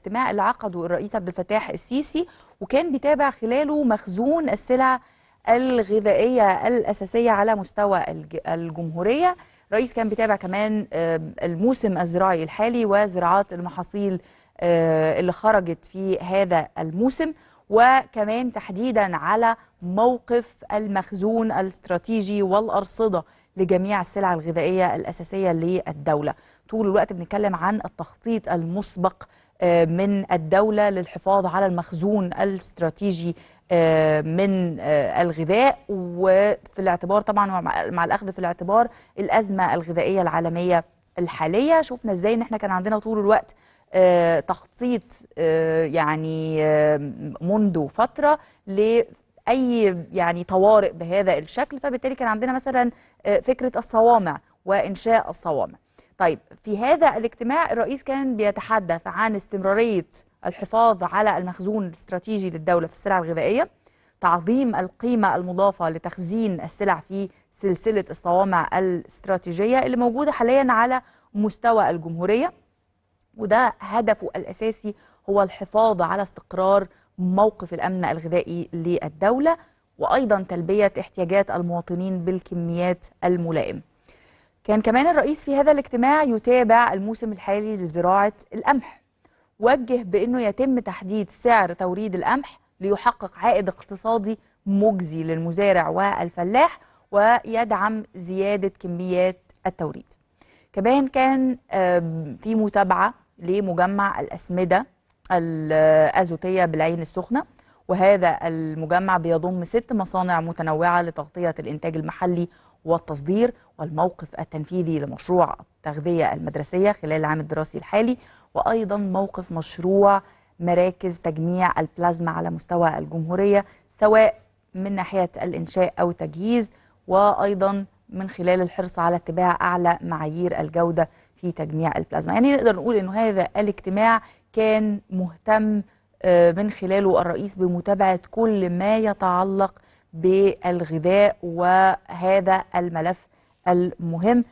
اجتماع اللي عقده الرئيس عبد الفتاح السيسي وكان بيتابع خلاله مخزون السلع الغذائيه الاساسيه على مستوى الجمهوريه الرئيس كان بيتابع كمان الموسم الزراعي الحالي وزراعات المحاصيل آه، اللي خرجت في هذا الموسم وكمان تحديدا على موقف المخزون الاستراتيجي والارصده لجميع السلع الغذائيه الاساسيه للدوله طول الوقت بنتكلم عن التخطيط المسبق آه، من الدولة للحفاظ على المخزون الاستراتيجي آه، من آه، الغذاء وفي الاعتبار طبعا مع الأخذ في الاعتبار الأزمة الغذائية العالمية الحالية شفنا ازاي ان احنا كان عندنا طول الوقت تخطيط يعني منذ فترة لأي يعني طوارئ بهذا الشكل فبالتالي كان عندنا مثلا فكرة الصوامع وإنشاء الصوامع طيب في هذا الاجتماع الرئيس كان بيتحدث عن استمرارية الحفاظ على المخزون الاستراتيجي للدولة في السلع الغذائية تعظيم القيمة المضافة لتخزين السلع في سلسلة الصوامع الاستراتيجية اللي موجودة حاليا على مستوى الجمهورية وده هدفه الأساسي هو الحفاظ على استقرار موقف الأمن الغذائي للدولة وأيضا تلبية احتياجات المواطنين بالكميات الملائمة كان كمان الرئيس في هذا الاجتماع يتابع الموسم الحالي لزراعة القمح وجه بأنه يتم تحديد سعر توريد القمح ليحقق عائد اقتصادي مجزي للمزارع والفلاح ويدعم زيادة كميات التوريد كمان كان في متابعة لمجمع الأسمدة آه، الأزوتية بالعين السخنة وهذا المجمع بيضم ست مصانع متنوعة لتغطية الإنتاج المحلي والتصدير والموقف التنفيذي لمشروع التغذية المدرسية خلال العام الدراسي الحالي وأيضا موقف مشروع مراكز تجميع البلازما على مستوى الجمهورية سواء من ناحية الإنشاء أو التجهيز وأيضا من خلال الحرص على اتباع أعلى معايير الجودة في تجميع البلازما يعني نقدر نقول أن هذا الاجتماع كان مهتم آه، من خلاله الرئيس بمتابعة كل ما يتعلق بالغذاء وهذا الملف المهم